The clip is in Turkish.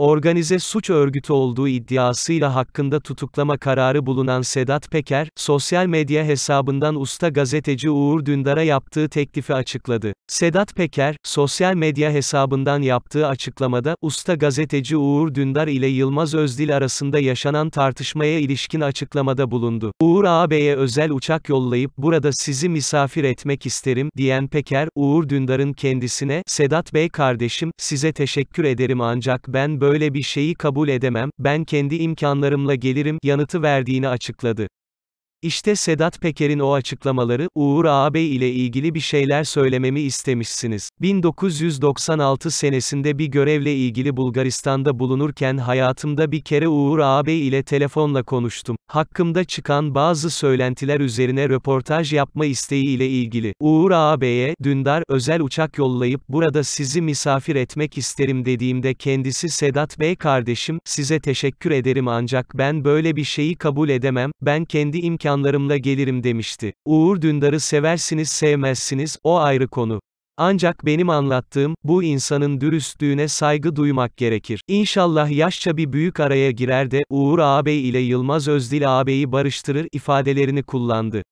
organize suç örgütü olduğu iddiasıyla hakkında tutuklama kararı bulunan Sedat Peker, sosyal medya hesabından usta gazeteci Uğur Dündar'a yaptığı teklifi açıkladı. Sedat Peker, sosyal medya hesabından yaptığı açıklamada, usta gazeteci Uğur Dündar ile Yılmaz Özdil arasında yaşanan tartışmaya ilişkin açıklamada bulundu. Uğur ağabeye özel uçak yollayıp burada sizi misafir etmek isterim, diyen Peker, Uğur Dündar'ın kendisine, Sedat Bey kardeşim, size teşekkür ederim ancak ben böyle böyle bir şeyi kabul edemem, ben kendi imkanlarımla gelirim, yanıtı verdiğini açıkladı. İşte Sedat Peker'in o açıklamaları, Uğur ağabey ile ilgili bir şeyler söylememi istemişsiniz. 1996 senesinde bir görevle ilgili Bulgaristan'da bulunurken hayatımda bir kere Uğur ağabey ile telefonla konuştum. Hakkımda çıkan bazı söylentiler üzerine röportaj yapma isteği ile ilgili. Uğur ağabey'e, Dündar, özel uçak yollayıp burada sizi misafir etmek isterim dediğimde kendisi Sedat Bey kardeşim, size teşekkür ederim ancak ben böyle bir şeyi kabul edemem, ben kendi imkanlarımla imkanlarımla gelirim demişti. Uğur Dündar'ı seversiniz sevmezsiniz, o ayrı konu. Ancak benim anlattığım, bu insanın dürüstlüğüne saygı duymak gerekir. İnşallah yaşça bir büyük araya girer de, Uğur ağabey ile Yılmaz Özdil ağabeyi barıştırır ifadelerini kullandı.